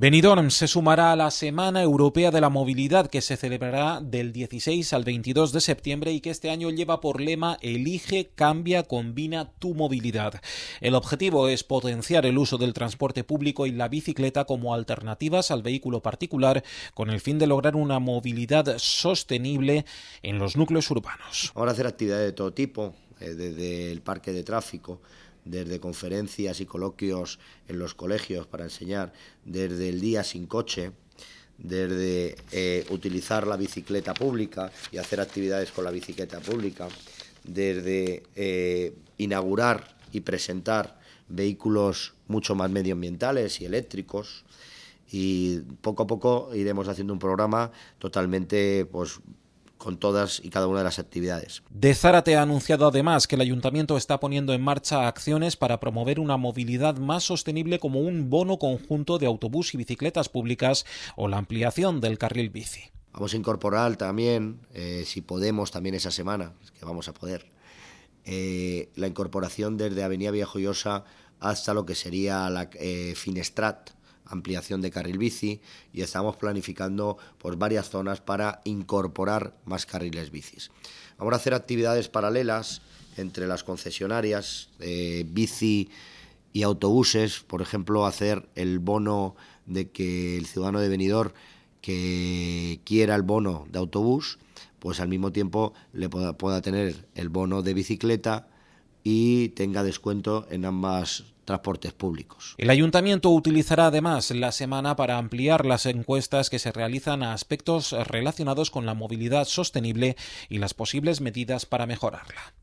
Benidorm se sumará a la Semana Europea de la Movilidad que se celebrará del 16 al 22 de septiembre y que este año lleva por lema Elige, cambia, combina tu movilidad. El objetivo es potenciar el uso del transporte público y la bicicleta como alternativas al vehículo particular con el fin de lograr una movilidad sostenible en los núcleos urbanos. Ahora hacer actividades de todo tipo, eh, desde el parque de tráfico, desde conferencias y coloquios en los colegios para enseñar, desde el día sin coche, desde eh, utilizar la bicicleta pública y hacer actividades con la bicicleta pública, desde eh, inaugurar y presentar vehículos mucho más medioambientales y eléctricos. Y poco a poco iremos haciendo un programa totalmente pues, con todas y cada una de las actividades. De Zárate ha anunciado además que el ayuntamiento está poniendo en marcha acciones para promover una movilidad más sostenible como un bono conjunto de autobús y bicicletas públicas o la ampliación del carril bici. Vamos a incorporar también, eh, si podemos también esa semana, que vamos a poder, eh, la incorporación desde Avenida Villajoyosa hasta lo que sería la eh, Finestrat, ampliación de carril bici y estamos planificando por varias zonas para incorporar más carriles bicis. Vamos a hacer actividades paralelas entre las concesionarias, de bici y autobuses, por ejemplo, hacer el bono de que el ciudadano de venidor que quiera el bono de autobús, pues al mismo tiempo le pueda, pueda tener el bono de bicicleta y tenga descuento en ambas transportes públicos. El ayuntamiento utilizará además la semana para ampliar las encuestas que se realizan a aspectos relacionados con la movilidad sostenible y las posibles medidas para mejorarla.